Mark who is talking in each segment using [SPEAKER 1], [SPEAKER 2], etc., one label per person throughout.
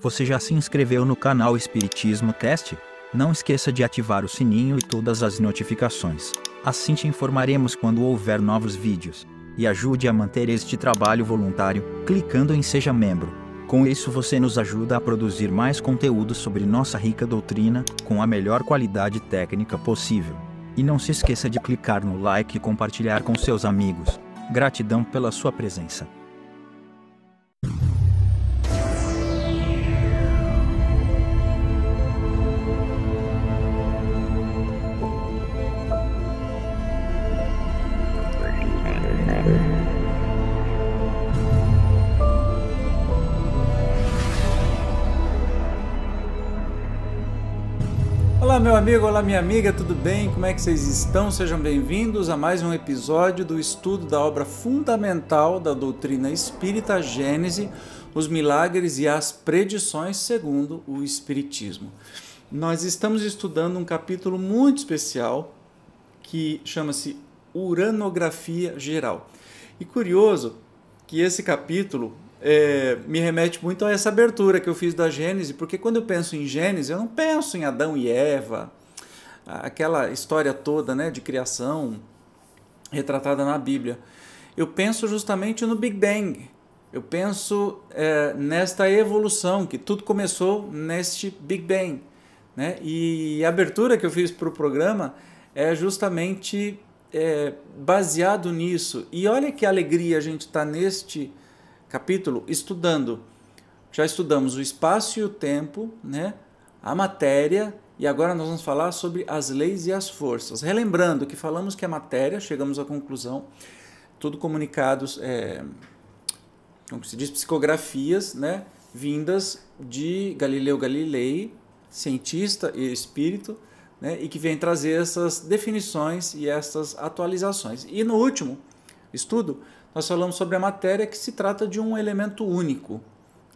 [SPEAKER 1] Você já se inscreveu no canal Espiritismo Cast? Não esqueça de ativar o sininho e todas as notificações. Assim te informaremos quando houver novos vídeos. E ajude a manter este trabalho voluntário, clicando em Seja Membro. Com isso você nos ajuda a produzir mais conteúdo sobre nossa rica doutrina, com a melhor qualidade técnica possível. E não se esqueça de clicar no like e compartilhar com seus amigos. Gratidão pela sua presença.
[SPEAKER 2] Olá, meu amigo, olá, minha amiga, tudo bem? Como é que vocês estão? Sejam bem-vindos a mais um episódio do estudo da obra fundamental da doutrina espírita, Gênese, os milagres e as predições segundo o Espiritismo. Nós estamos estudando um capítulo muito especial que chama-se Uranografia Geral. E curioso que esse capítulo é, me remete muito a essa abertura que eu fiz da Gênesis, porque quando eu penso em Gênesis, eu não penso em Adão e Eva, aquela história toda né, de criação retratada na Bíblia. Eu penso justamente no Big Bang. Eu penso é, nesta evolução, que tudo começou neste Big Bang. Né? E a abertura que eu fiz para o programa é justamente é, baseado nisso. E olha que alegria a gente está neste capítulo estudando. Já estudamos o espaço e o tempo, né? a matéria, e agora nós vamos falar sobre as leis e as forças. Relembrando que falamos que a matéria, chegamos à conclusão, tudo comunicados, é, como se diz, psicografias, né? vindas de Galileu Galilei, cientista e espírito, né? e que vem trazer essas definições e essas atualizações. E no último estudo, nós falamos sobre a matéria que se trata de um elemento único,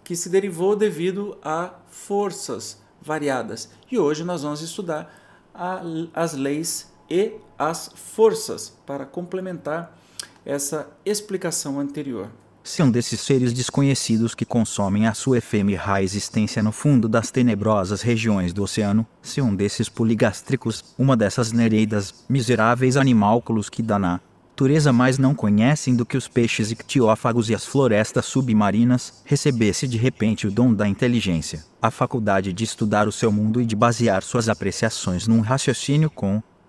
[SPEAKER 2] que se derivou devido a forças variadas. E hoje nós vamos estudar a, as leis e as forças para complementar essa explicação anterior.
[SPEAKER 1] Se um desses seres desconhecidos que consomem a sua efêmera existência no fundo das tenebrosas regiões do oceano, se um desses poligástricos, uma dessas nereidas, miseráveis animálculos que Daná, natureza mais não conhecem do que os peixes ictiófagos e as florestas submarinas, recebesse de repente o dom da inteligência, a faculdade de estudar o seu mundo e de basear suas apreciações num raciocínio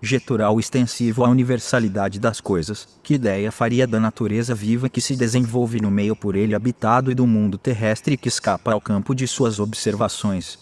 [SPEAKER 1] getural extensivo à universalidade das coisas, que ideia faria da natureza viva que se desenvolve no meio por ele habitado e do mundo terrestre que escapa ao campo de suas observações?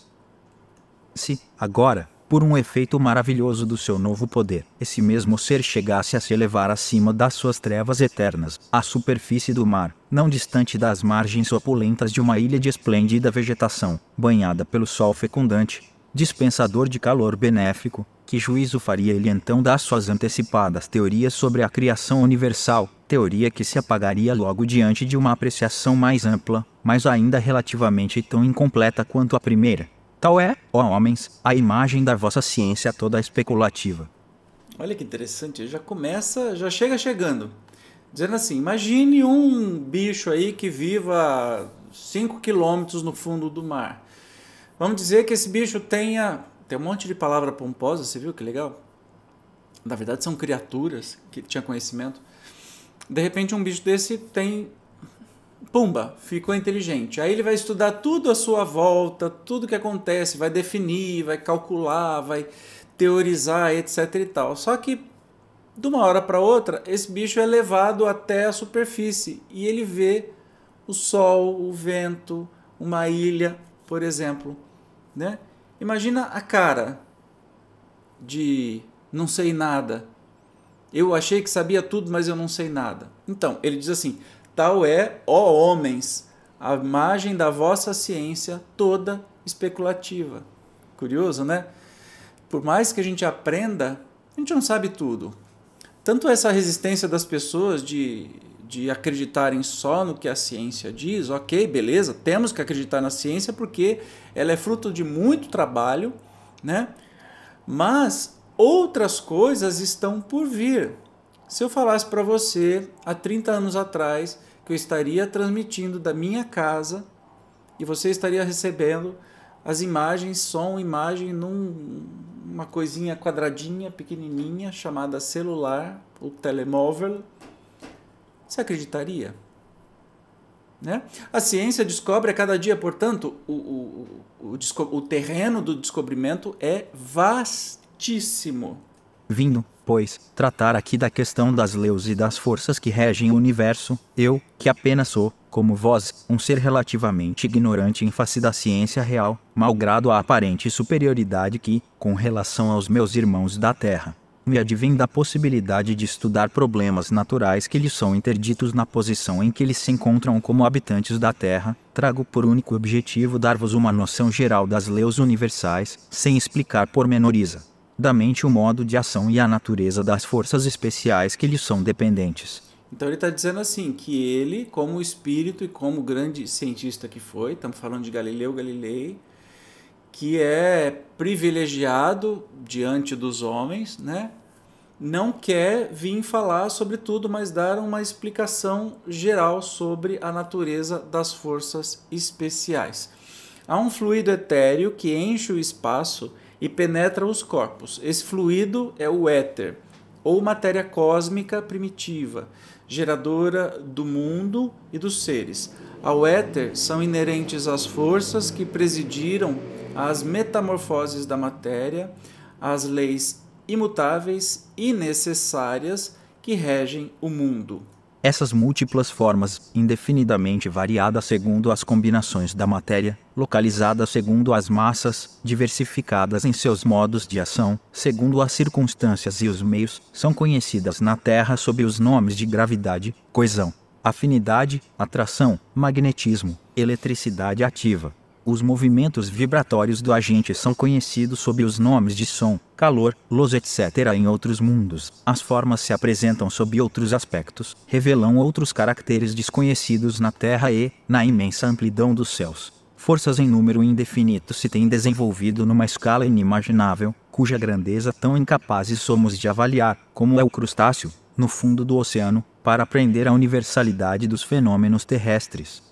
[SPEAKER 1] Se, agora, por um efeito maravilhoso do seu novo poder, esse mesmo ser chegasse a se elevar acima das suas trevas eternas, à superfície do mar, não distante das margens opulentas de uma ilha de esplêndida vegetação, banhada pelo sol fecundante, dispensador de calor benéfico, que juízo faria ele então das suas antecipadas teorias sobre a criação universal, teoria que se apagaria logo diante de uma apreciação mais ampla, mas ainda relativamente tão incompleta quanto a primeira? Tal é, ó homens, a imagem da vossa ciência toda especulativa.
[SPEAKER 2] Olha que interessante, já começa, já chega chegando. Dizendo assim: imagine um bicho aí que viva 5 quilômetros no fundo do mar. Vamos dizer que esse bicho tenha. Tem um monte de palavra pomposa, você viu que legal? Na verdade, são criaturas que tinha conhecimento. De repente, um bicho desse tem pumba, ficou inteligente. Aí ele vai estudar tudo à sua volta, tudo que acontece, vai definir, vai calcular, vai teorizar, etc e tal. Só que de uma hora para outra, esse bicho é levado até a superfície e ele vê o sol, o vento, uma ilha, por exemplo, né? Imagina a cara de não sei nada. Eu achei que sabia tudo, mas eu não sei nada. Então, ele diz assim: Tal é, ó homens, a margem da vossa ciência toda especulativa. Curioso, né? Por mais que a gente aprenda, a gente não sabe tudo. Tanto essa resistência das pessoas de, de acreditarem só no que a ciência diz, ok, beleza, temos que acreditar na ciência porque ela é fruto de muito trabalho, né? Mas outras coisas estão por vir. Se eu falasse para você há 30 anos atrás que eu estaria transmitindo da minha casa e você estaria recebendo as imagens, som, imagem numa num, coisinha quadradinha, pequenininha, chamada celular ou telemóvel, você acreditaria? Né? A ciência descobre a cada dia, portanto, o, o, o, o terreno do descobrimento é vastíssimo.
[SPEAKER 1] Vindo, pois, tratar aqui da questão das leis e das forças que regem o universo, eu, que apenas sou, como vós, um ser relativamente ignorante em face da ciência real, malgrado a aparente superioridade que, com relação aos meus irmãos da Terra, me advém da possibilidade de estudar problemas naturais que lhes são interditos na posição em que eles se encontram como habitantes da Terra, trago por único objetivo dar-vos uma noção geral das leis universais, sem explicar pormenoriza da mente o modo de ação e a natureza das forças especiais que lhe são dependentes.
[SPEAKER 2] Então ele está dizendo assim que ele, como espírito e como grande cientista que foi, estamos falando de Galileu Galilei, que é privilegiado diante dos homens, né? Não quer vir falar sobre tudo, mas dar uma explicação geral sobre a natureza das forças especiais. Há um fluido etéreo que enche o espaço e penetra os corpos. Esse fluido é o éter, ou matéria cósmica primitiva, geradora do mundo e dos seres. Ao éter são inerentes as forças que presidiram as metamorfoses da matéria, as leis imutáveis e necessárias que regem o
[SPEAKER 1] mundo. Essas múltiplas formas, indefinidamente variadas segundo as combinações da matéria, localizadas segundo as massas, diversificadas em seus modos de ação, segundo as circunstâncias e os meios, são conhecidas na Terra sob os nomes de gravidade, coesão, afinidade, atração, magnetismo, eletricidade ativa. Os movimentos vibratórios do agente são conhecidos sob os nomes de som, calor, luz, etc. Em outros mundos, as formas se apresentam sob outros aspectos, revelam outros caracteres desconhecidos na Terra e, na imensa amplidão dos céus. Forças em número indefinido se têm desenvolvido numa escala inimaginável, cuja grandeza tão incapazes somos de avaliar, como é o crustáceo, no fundo do oceano, para aprender a universalidade dos fenômenos terrestres.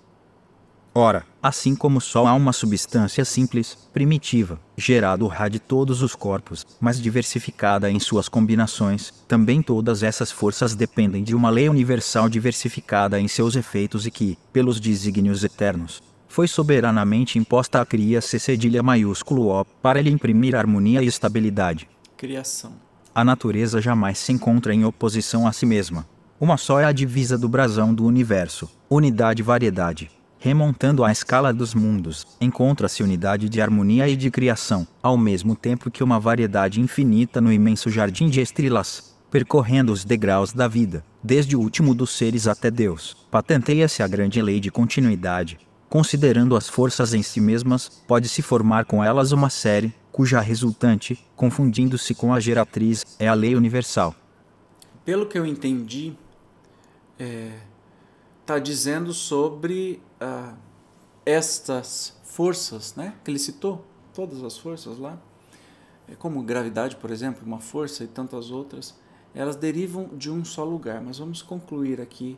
[SPEAKER 1] Ora, assim como só há uma substância simples, primitiva, gerado Ra de todos os corpos, mas diversificada em suas combinações, também todas essas forças dependem de uma lei universal diversificada em seus efeitos e que, pelos desígnios eternos, foi soberanamente imposta à cria C cedilha maiúsculo O, para lhe imprimir harmonia e estabilidade. Criação. A natureza jamais se encontra em oposição a si mesma. Uma só é a divisa do brasão do universo, unidade-variedade remontando à escala dos mundos, encontra-se unidade de harmonia e de criação, ao mesmo tempo que uma variedade infinita no imenso jardim de estrelas, percorrendo os degraus da vida, desde o último dos seres até Deus. Patenteia-se a grande lei de continuidade. Considerando as forças em si mesmas, pode-se formar com elas uma série, cuja resultante, confundindo-se com a geratriz, é a lei universal.
[SPEAKER 2] Pelo que eu entendi, está é, tá dizendo sobre ah, estas forças, né, que ele citou, todas as forças lá, é como gravidade, por exemplo, uma força e tantas outras, elas derivam de um só lugar. Mas vamos concluir aqui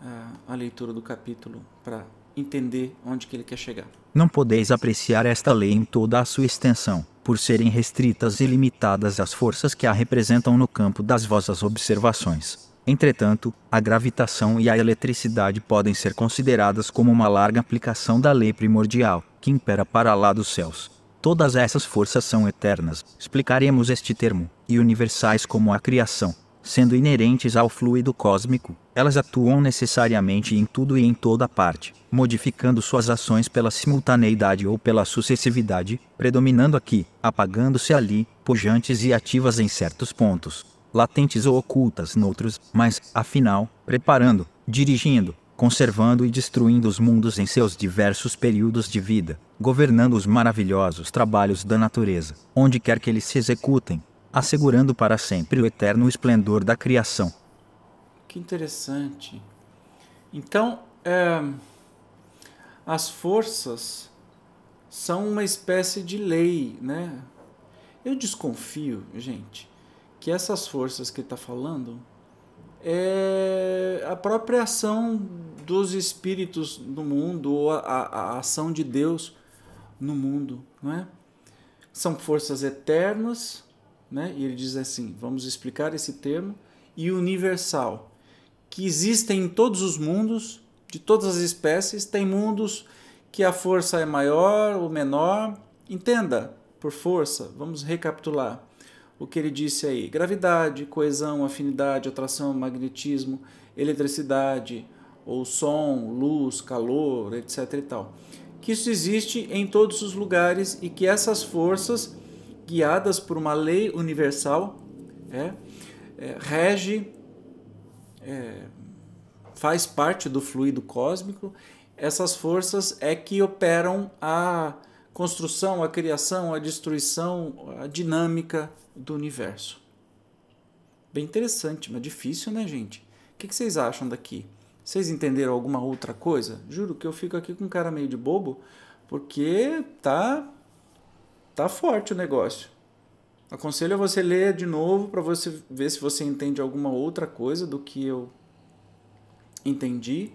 [SPEAKER 2] ah, a leitura do capítulo para entender onde que ele quer chegar.
[SPEAKER 1] Não podeis apreciar esta lei em toda a sua extensão, por serem restritas e limitadas as forças que a representam no campo das vossas observações. Entretanto, a gravitação e a eletricidade podem ser consideradas como uma larga aplicação da lei primordial, que impera para lá dos céus. Todas essas forças são eternas, explicaremos este termo, e universais como a criação, sendo inerentes ao fluido cósmico. Elas atuam necessariamente em tudo e em toda parte, modificando suas ações pela simultaneidade ou pela sucessividade, predominando aqui, apagando-se ali, pujantes e ativas em certos pontos latentes ou ocultas noutros, mas, afinal, preparando, dirigindo, conservando e destruindo os mundos em seus diversos períodos de vida, governando os maravilhosos trabalhos da natureza, onde quer que eles se executem, assegurando para sempre o eterno esplendor da criação.
[SPEAKER 2] Que interessante. Então, é, as forças são uma espécie de lei, né? Eu desconfio, gente, que essas forças que está falando é a própria ação dos espíritos no mundo ou a, a ação de Deus no mundo, não é? São forças eternas, né? E ele diz assim, vamos explicar esse termo e universal, que existem em todos os mundos, de todas as espécies, tem mundos que a força é maior ou menor. Entenda por força, vamos recapitular o que ele disse aí: gravidade, coesão, afinidade, atração, magnetismo, eletricidade, ou som, luz, calor, etc. e tal. Que isso existe em todos os lugares e que essas forças, guiadas por uma lei universal, é, é, rege, é, faz parte do fluido cósmico. Essas forças é que operam a construção, a criação, a destruição, a dinâmica do universo. Bem interessante, mas difícil, né, gente? O que vocês acham daqui? Vocês entenderam alguma outra coisa? Juro que eu fico aqui com um cara meio de bobo, porque tá tá forte o negócio. Aconselho a você ler de novo para você ver se você entende alguma outra coisa do que eu entendi,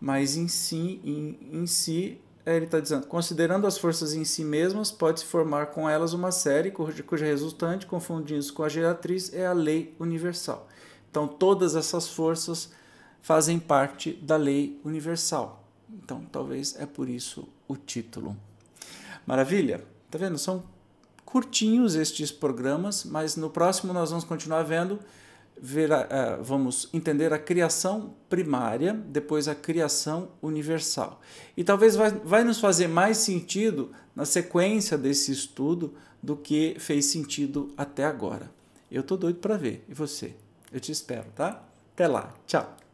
[SPEAKER 2] mas em si, em, em si é, ele está dizendo, considerando as forças em si mesmas, pode-se formar com elas uma série cuja resultante, confundindo-se com a geratriz, é a lei universal. Então, todas essas forças fazem parte da lei universal. Então, talvez é por isso o título. Maravilha? Está vendo? São curtinhos estes programas, mas no próximo nós vamos continuar vendo ver a, a, vamos entender a criação primária, depois a criação universal. E talvez vai, vai nos fazer mais sentido na sequência desse estudo do que fez sentido até agora. Eu estou doido para ver. E você? Eu te espero, tá? Até lá. Tchau.